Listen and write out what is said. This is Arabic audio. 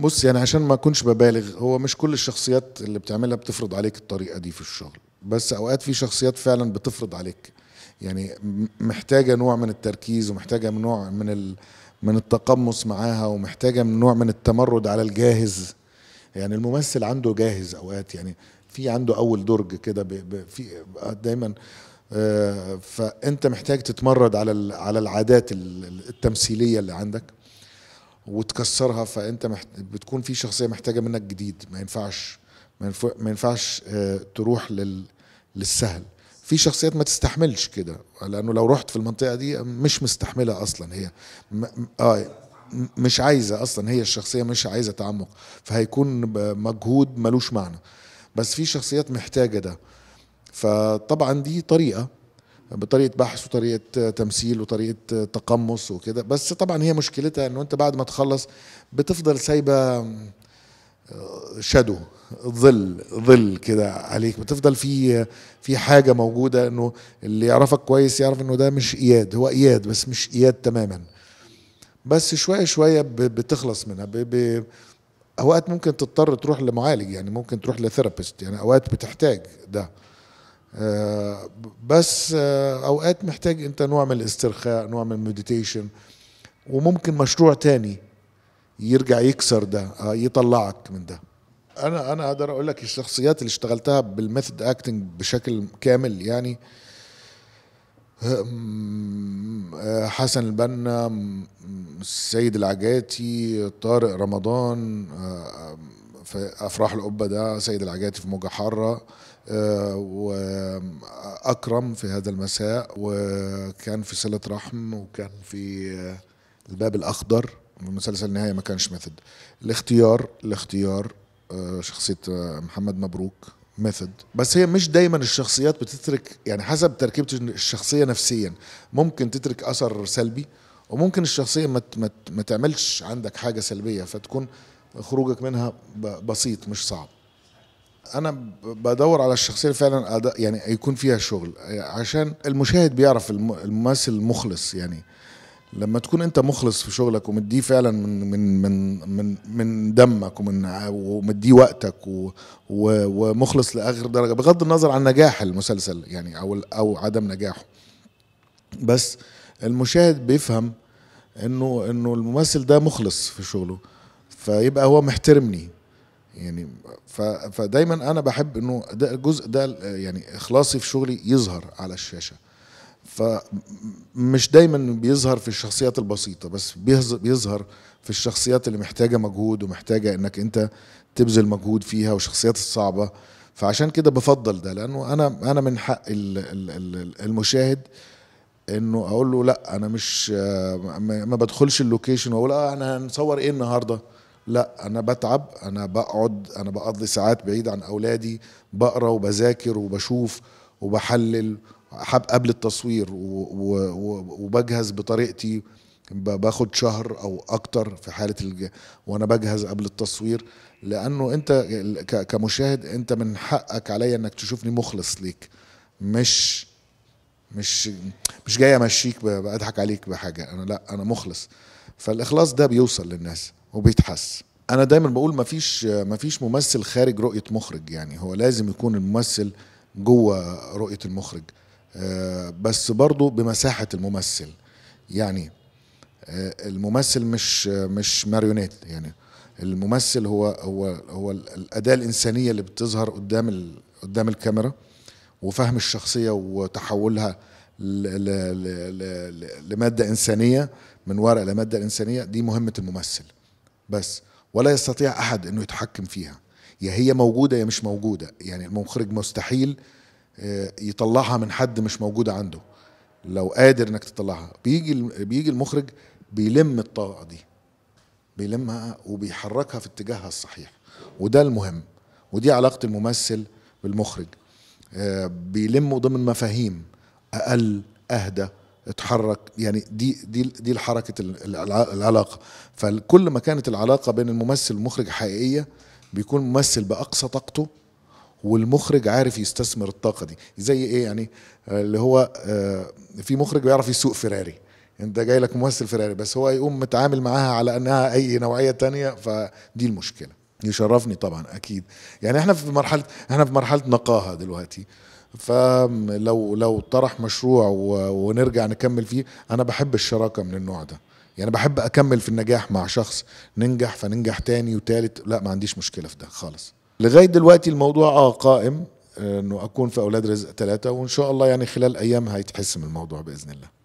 بص يعني عشان ما اكونش ببالغ هو مش كل الشخصيات اللي بتعملها بتفرض عليك الطريقه دي في الشغل بس اوقات في شخصيات فعلا بتفرض عليك يعني محتاجه نوع من التركيز ومحتاجه من نوع من ال... من التقمص معاها ومحتاجه من نوع من التمرد على الجاهز يعني الممثل عنده جاهز اوقات يعني في عنده اول درج كده في دايما آه، فانت محتاج تتمرد على على العادات التمثيليه اللي عندك وتكسرها فانت محت... بتكون في شخصيه محتاجه منك جديد ما ينفعش ما, ينف... ما ينفعش آه، تروح لل... للسهل في شخصيات ما تستحملش كده لانه لو رحت في المنطقه دي مش مستحمله اصلا هي م... اه مش عايزه اصلا هي الشخصيه مش عايزه تعمق فهيكون مجهود ملوش معنى بس في شخصيات محتاجه ده فطبعا دي طريقه بطريقه بحث وطريقه تمثيل وطريقه تقمص وكده بس طبعا هي مشكلتها انه انت بعد ما تخلص بتفضل سايبه شادو آه، ظل ظل كده عليك بتفضل في في حاجه موجوده انه اللي يعرفك كويس يعرف انه ده مش اياد هو اياد بس مش اياد تماما بس شويه شويه بتخلص منها ب ب اوقات ممكن تضطر تروح لمعالج يعني ممكن تروح لثيرابيست يعني اوقات بتحتاج ده آه، بس آه، اوقات محتاج انت نوع من الاسترخاء نوع من المديتيشن وممكن مشروع تاني يرجع يكسر ده آه، يطلعك من ده انا انا اقدر اقول لك الشخصيات اللي اشتغلتها بالميثود اكتنج بشكل كامل يعني حسن البنا السيد العجاتي طارق رمضان في افراح القبه ده سيد العجاتي في موجه حاره آه، واكرم في هذا المساء وكان في صله رحم وكان في آه، الباب الاخضر مسلسل النهايه ما كانش ميثود الاختيار الاختيار آه، شخصيه محمد مبروك ميثود بس هي مش دايما الشخصيات بتترك يعني حسب تركيبه الشخصيه نفسيا ممكن تترك اثر سلبي وممكن الشخصيه ما ما تعملش عندك حاجه سلبيه فتكون خروجك منها بسيط مش صعب انا بدور على الشخصيه اللي فعلا يعني يكون فيها شغل عشان المشاهد بيعرف الممثل المخلص يعني لما تكون انت مخلص في شغلك ومديه فعلا من من من من, من دمك ومن ومديه وقتك و ومخلص لاخر درجه بغض النظر عن نجاح المسلسل يعني او او عدم نجاحه بس المشاهد بيفهم انه انه الممثل ده مخلص في شغله فيبقى هو محترمني يعني فدايما انا بحب انه ده الجزء ده يعني اخلاصي في شغلي يظهر على الشاشه فمش دايما بيظهر في الشخصيات البسيطه بس بيظهر في الشخصيات اللي محتاجه مجهود ومحتاجه انك انت تبذل مجهود فيها والشخصيات الصعبه فعشان كده بفضل ده لانه انا انا من حق المشاهد انه اقول له لا انا مش ما بدخلش اللوكيشن واقول اه احنا هنصور ايه النهارده لا انا بتعب انا بقعد انا بقضي ساعات بعيد عن اولادي بقرا وبذاكر وبشوف وبحلل قبل التصوير وبجهز بطريقتي باخد شهر او اكتر في حاله الج... وانا بجهز قبل التصوير لانه انت كمشاهد انت من حقك عليا انك تشوفني مخلص ليك مش مش مش جاي امشيك بضحك عليك بحاجه انا لا انا مخلص فالاخلاص ده بيوصل للناس وبيتحس انا دايما بقول مفيش مفيش ممثل خارج رؤيه مخرج يعني هو لازم يكون الممثل جوه رؤيه المخرج آه، بس برضه بمساحه الممثل يعني آه، الممثل مش مش ماريونيت يعني الممثل هو هو هو الاداه الانسانيه اللي بتظهر قدام قدام الكاميرا وفهم الشخصيه وتحولها لماده انسانيه من ورق لماده الانسانيه دي مهمه الممثل بس ولا يستطيع احد انه يتحكم فيها يا هي موجوده يا مش موجوده يعني المخرج مستحيل آه، يطلعها من حد مش موجوده عنده لو قادر انك تطلعها بيجي بيجي المخرج بيلم الطاقه دي بيلمها وبيحركها في اتجاهها الصحيح وده المهم ودي علاقه الممثل بالمخرج آه، بيلموا ضمن مفاهيم اقل اهدى اتحرك يعني دي دي دي حركه العلاقه فكل ما كانت العلاقه بين الممثل والمخرج حقيقيه بيكون ممثل باقصى طاقته والمخرج عارف يستثمر الطاقه دي زي ايه يعني اللي هو آه، في مخرج بيعرف يسوق فيراري انت جاي لك ممثل فيراري بس هو يقوم متعامل معاها على انها اي نوعيه تانية فدي المشكله يشرفني طبعا اكيد يعني احنا في مرحله احنا في مرحله نقاهه دلوقتي فلو لو طرح مشروع ونرجع نكمل فيه انا بحب الشراكه من النوع ده يعني بحب اكمل في النجاح مع شخص ننجح فننجح تاني وتالت لا ما عنديش مشكله في ده خالص لغايه دلوقتي الموضوع اه قائم آه، انه اكون في اولاد رزق ثلاثه وان شاء الله يعني خلال ايام هيتحسم الموضوع باذن الله